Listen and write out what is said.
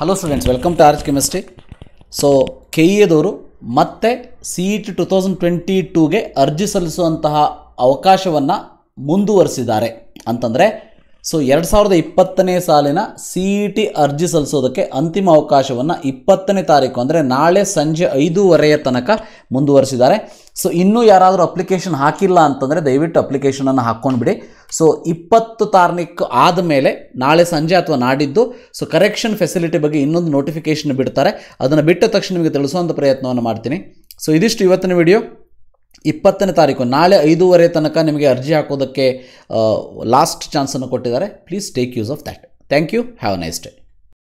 hello students welcome to org chemistry so ಕೆ ಎದವರು ಮತ್ತೆ C E T two thousand twenty ಟೂಗೆ ಅರ್ಜಿ ಸಲ್ಲಿಸುವಂತಹ ಅವಕಾಶವನ್ನು ಮುಂದುವರಿಸಿದ್ದಾರೆ ಅಂತಂದರೆ ಸೊ ಎರಡು ಸಾವಿರದ ಇಪ್ಪತ್ತನೇ ಸಾಲಿನ ಸಿ ಇ ಟಿ ಅರ್ಜಿ ಸಲ್ಲಿಸೋದಕ್ಕೆ ಅಂತಿಮ ಅವಕಾಶವನ್ನು ಇಪ್ಪತ್ತನೇ ತಾರೀಕು ಅಂದರೆ ನಾಳೆ ಸಂಜೆ ಐದೂವರೆಯ ತನಕ ಮುಂದುವರಿಸಿದ್ದಾರೆ ಸೊ ಇನ್ನೂ ಯಾರಾದರೂ ಅಪ್ಲಿಕೇಶನ್ ಹಾಕಿಲ್ಲ ಅಂತಂದರೆ ದಯವಿಟ್ಟು ಅಪ್ಲಿಕೇಶನನ್ನು ಹಾಕ್ಕೊಂಡು ಬಿಡಿ ಸೊ ಇಪ್ಪತ್ತು ತಾರೀಕು ಆದಮೇಲೆ ನಾಳೆ ಸಂಜೆ ಅಥವಾ ನಾಡಿದ್ದು ಸೊ ಕರೆಕ್ಷನ್ ಫೆಸಿಲಿಟಿ ಬಗ್ಗೆ ಇನ್ನೊಂದು ನೋಟಿಫಿಕೇಷನ್ ಬಿಡ್ತಾರೆ ಅದನ್ನು ಬಿಟ್ಟ ತಕ್ಷಣ ನಿಮಗೆ ತಿಳಿಸುವಂಥ ಪ್ರಯತ್ನವನ್ನು ಮಾಡ್ತೀನಿ ಸೊ ಇದಿಷ್ಟು ಇವತ್ತಿನ ವಿಡಿಯೋ ಇಪ್ಪತ್ತನೇ ತಾರೀಕು ನಾಳೆ ಐದೂವರೆ ತನಕ ನಿಮಗೆ ಅರ್ಜಿ ಹಾಕೋದಕ್ಕೆ ಲಾಸ್ಟ್ ಚಾನ್ಸನ್ನು ಕೊಟ್ಟಿದ್ದಾರೆ please take use of that thank you have nice day